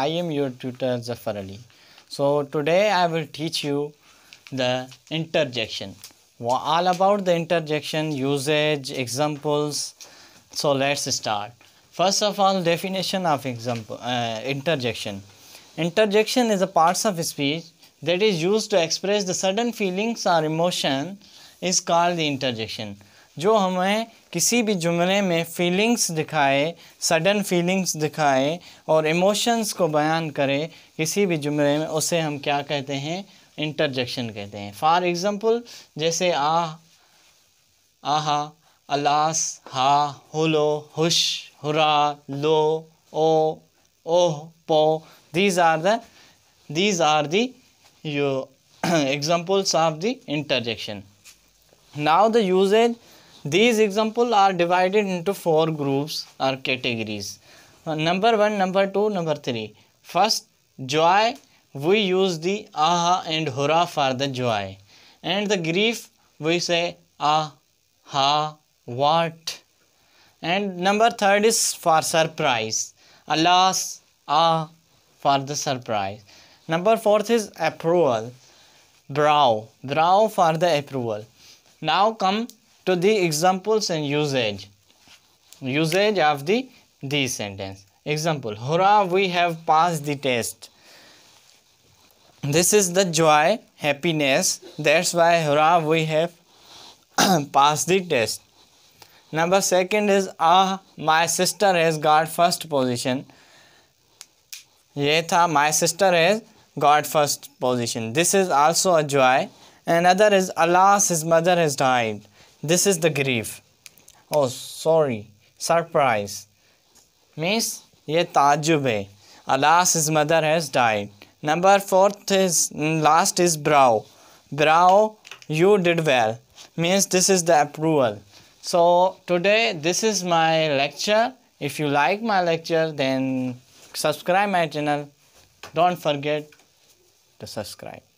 i am your tutor zafar ali so today i will teach you the interjection all about the interjection usage examples so let's start first of all definition of example uh, interjection interjection is a parts of speech that is used to express the sudden feelings or emotion is called the interjection जो हमें किसी भी जुमले में feelings दिखाए sudden feelings दिखाए और emotions को बयान करे किसी भी जुमले में उसे हम क्या कहते हैं इंटरजेक्शन कहते हैं फॉर एग्ज़ाम्पल जैसे आ आहा अलास हा हुलो हुश हुरा लो O oh pooh these are the these are the you examples of the interjection now the usages These example are divided into four groups or categories. Number one, number two, number three. First, joy. We use the aha and hurrah for the joy. And the grief, we say aha what. And number third is for surprise. Alas, ah, for the surprise. Number fourth is approval. Brow, brow for the approval. Now come to the examples and usage usage of the this sentence example hurrah we have passed the test this is the joy happiness that's why hurrah we have passed the test number second is ah my sister has got first position ye tha my sister has got first position this is also a joy another is alas his mother has died this is the grief. Oh, sorry. Surprise. Means, ये ताजुब है. Alas, his mother has died. Number fourth is, mm, last is brow. Brow, you did well. Means, this is the approval. So, today, this is my lecture. If you like my lecture, then subscribe my channel. Don't forget to subscribe.